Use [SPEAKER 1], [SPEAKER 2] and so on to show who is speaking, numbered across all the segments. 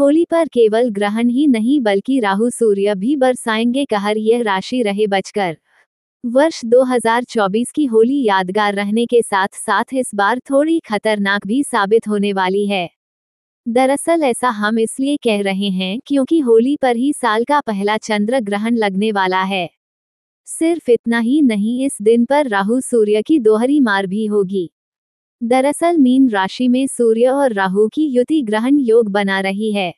[SPEAKER 1] होली पर केवल ग्रहण ही नहीं बल्कि राहु सूर्य भी बरसाएंगे कहर यह राशि रहे बचकर वर्ष 2024 की होली यादगार रहने के साथ साथ इस बार थोड़ी खतरनाक भी साबित होने वाली है दरअसल ऐसा हम इसलिए कह रहे हैं क्योंकि होली पर ही साल का पहला चंद्र ग्रहण लगने वाला है सिर्फ इतना ही नहीं इस दिन पर राहु सूर्य की दोहरी मार भी होगी दरअसल मीन राशि में सूर्य और राहु की युति ग्रहण योग बना रही है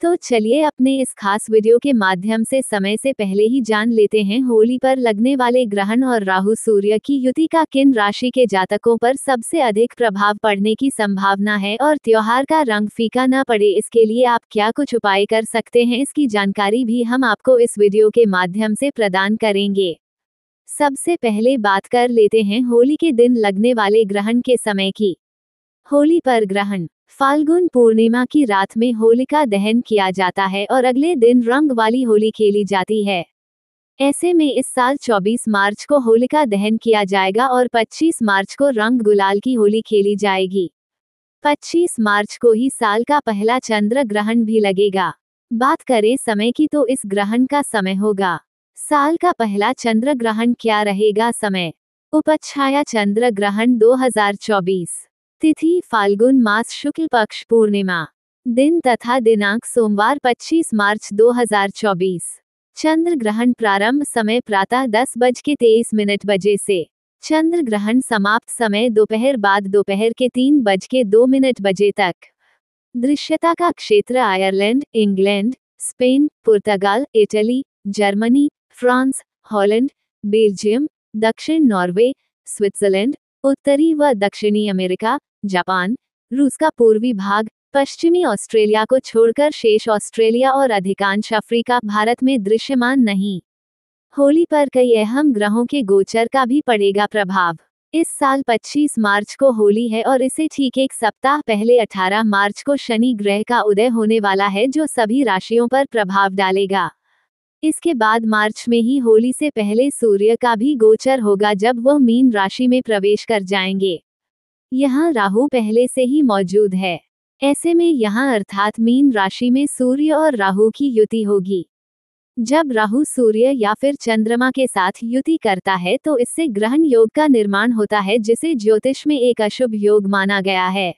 [SPEAKER 1] तो चलिए अपने इस खास वीडियो के माध्यम से समय से पहले ही जान लेते हैं होली पर लगने वाले ग्रहण और राहु सूर्य की युति का किन राशि के जातकों पर सबसे अधिक प्रभाव पड़ने की संभावना है और त्योहार का रंग फीका ना पड़े इसके लिए आप क्या कुछ उपाय कर सकते हैं इसकी जानकारी भी हम आपको इस वीडियो के माध्यम से प्रदान करेंगे सबसे पहले बात कर लेते हैं होली के दिन लगने वाले ग्रहण के समय की होली पर ग्रहण फाल्गुन पूर्णिमा की रात में होलिका दहन किया जाता है और अगले दिन रंग वाली होली खेली जाती है ऐसे में इस साल 24 मार्च को होलिका दहन किया जाएगा और 25 मार्च को रंग गुलाल की होली खेली जाएगी 25 मार्च को ही साल का पहला चंद्र ग्रहण भी लगेगा बात करें समय की तो इस ग्रहण का समय होगा साल का पहला चंद्र ग्रहण क्या रहेगा समय उपच्छाया चंद्र ग्रहण 2024 तिथि फाल्गुन मास शुक्ल पक्ष पूर्णिमा दिन तथा दिनांक सोमवार 25 मार्च 2024 चंद्र ग्रहण प्रारंभ समय प्रातः दस बज के तेईस मिनट बजे से चंद्र ग्रहण समाप्त समय दोपहर बाद दोपहर के तीन बज के दो मिनट बजे तक दृश्यता का क्षेत्र Ireland England Spain Portugal Italy Germany France Holland Belgium दक्षिण नॉर्वे स्विट्जरलैंड उत्तरी व दक्षिणी अमेरिका जापान रूस का पूर्वी भाग पश्चिमी ऑस्ट्रेलिया को छोड़कर शेष ऑस्ट्रेलिया और अधिकांश अफ्रीका भारत में दृश्यमान नहीं होली पर कई अहम ग्रहों के गोचर का भी पड़ेगा प्रभाव इस साल 25 मार्च को होली है और इसे ठीक एक सप्ताह पहले 18 मार्च को शनि ग्रह का उदय होने वाला है जो सभी राशियों पर प्रभाव डालेगा इसके बाद मार्च में ही होली से पहले सूर्य का भी गोचर होगा जब वह मीन राशि में प्रवेश कर जाएंगे यहाँ राहु पहले से ही मौजूद है ऐसे में यहाँ अर्थात मीन राशि में सूर्य और राहु की युति होगी जब राहु सूर्य या फिर चंद्रमा के साथ युति करता है तो इससे ग्रहण योग का निर्माण होता है जिसे ज्योतिष में एक अशुभ योग माना गया है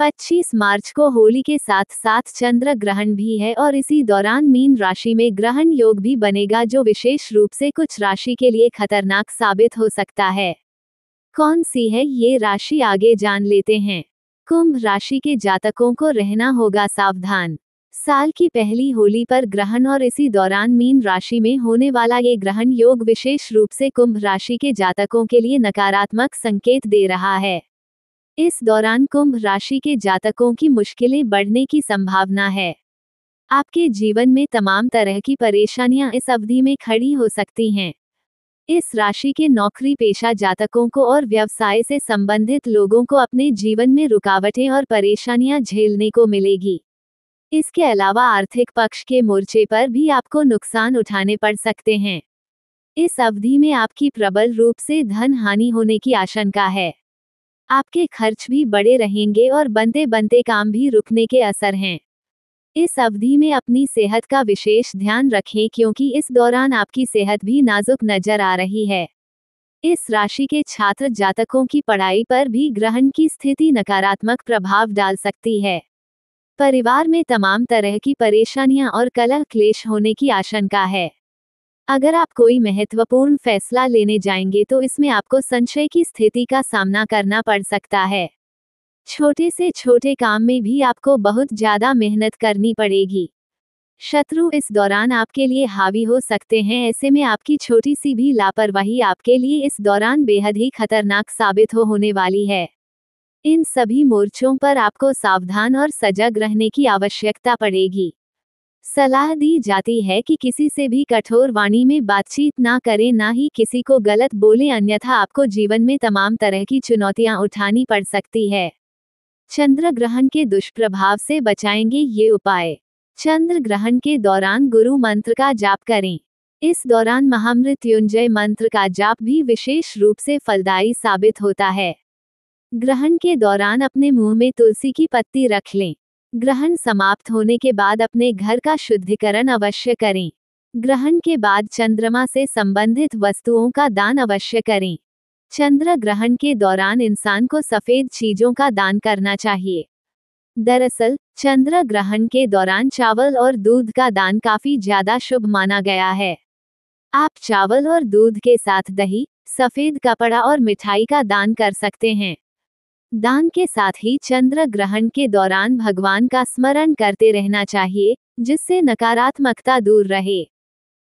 [SPEAKER 1] 25 मार्च को होली के साथ साथ चंद्र ग्रहण भी है और इसी दौरान मीन राशि में ग्रहण योग भी बनेगा जो विशेष रूप से कुछ राशि के लिए खतरनाक साबित हो सकता है कौन सी है ये राशि आगे जान लेते हैं कुंभ राशि के जातकों को रहना होगा सावधान साल की पहली होली पर ग्रहण और इसी दौरान मीन राशि में होने वाला ये ग्रहण योग विशेष रूप से कुंभ राशि के जातकों के लिए नकारात्मक संकेत दे रहा है इस दौरान कुंभ राशि के जातकों की मुश्किलें बढ़ने की संभावना है आपके जीवन में तमाम तरह की परेशानियां इस अवधि में खड़ी हो सकती हैं इस राशि के नौकरी पेशा जातकों को और व्यवसाय से संबंधित लोगों को अपने जीवन में रुकावटें और परेशानियां झेलने को मिलेगी इसके अलावा आर्थिक पक्ष के मोर्चे पर भी आपको नुकसान उठाने पड़ सकते हैं इस अवधि में आपकी प्रबल रूप से धन हानि होने की आशंका है आपके खर्च भी बड़े रहेंगे और बनते बनते काम भी रुकने के असर हैं इस अवधि में अपनी सेहत का विशेष ध्यान रखें क्योंकि इस दौरान आपकी सेहत भी नाजुक नजर आ रही है इस राशि के छात्र जातकों की पढ़ाई पर भी ग्रहण की स्थिति नकारात्मक प्रभाव डाल सकती है परिवार में तमाम तरह की परेशानियां और कलह क्लेश होने की आशंका है अगर आप कोई महत्वपूर्ण फैसला लेने जाएंगे तो इसमें आपको संशय की स्थिति का सामना करना पड़ सकता है छोटे से छोटे काम में भी आपको बहुत ज्यादा मेहनत करनी पड़ेगी शत्रु इस दौरान आपके लिए हावी हो सकते हैं ऐसे में आपकी छोटी सी भी लापरवाही आपके लिए इस दौरान बेहद ही खतरनाक साबित हो होने वाली है इन सभी मोर्चों पर आपको सावधान और सजग रहने की आवश्यकता पड़ेगी सलाह दी जाती है कि किसी से भी कठोर वाणी में बातचीत ना करें ना ही किसी को गलत बोले अन्यथा आपको जीवन में तमाम तरह की चुनौतियां उठानी पड़ सकती है चंद्र ग्रहण के दुष्प्रभाव से बचाएंगे ये उपाय चंद्र ग्रहण के दौरान गुरु मंत्र का जाप करें इस दौरान महामृत्युंजय मंत्र का जाप भी विशेष रूप से फलदायी साबित होता है ग्रहण के दौरान अपने मुंह में तुलसी की पत्ती रख लें ग्रहण समाप्त होने के बाद अपने घर का शुद्धिकरण अवश्य करें ग्रहण के बाद चंद्रमा से संबंधित वस्तुओं का दान अवश्य करें चंद्र ग्रहण के दौरान इंसान को सफेद चीजों का दान करना चाहिए दरअसल चंद्र ग्रहण के दौरान चावल और दूध का दान काफी ज्यादा शुभ माना गया है आप चावल और दूध के साथ दही सफेद कपड़ा और मिठाई का दान कर सकते हैं दान के साथ ही चंद्र ग्रहण के दौरान भगवान का स्मरण करते रहना चाहिए जिससे नकारात्मकता दूर रहे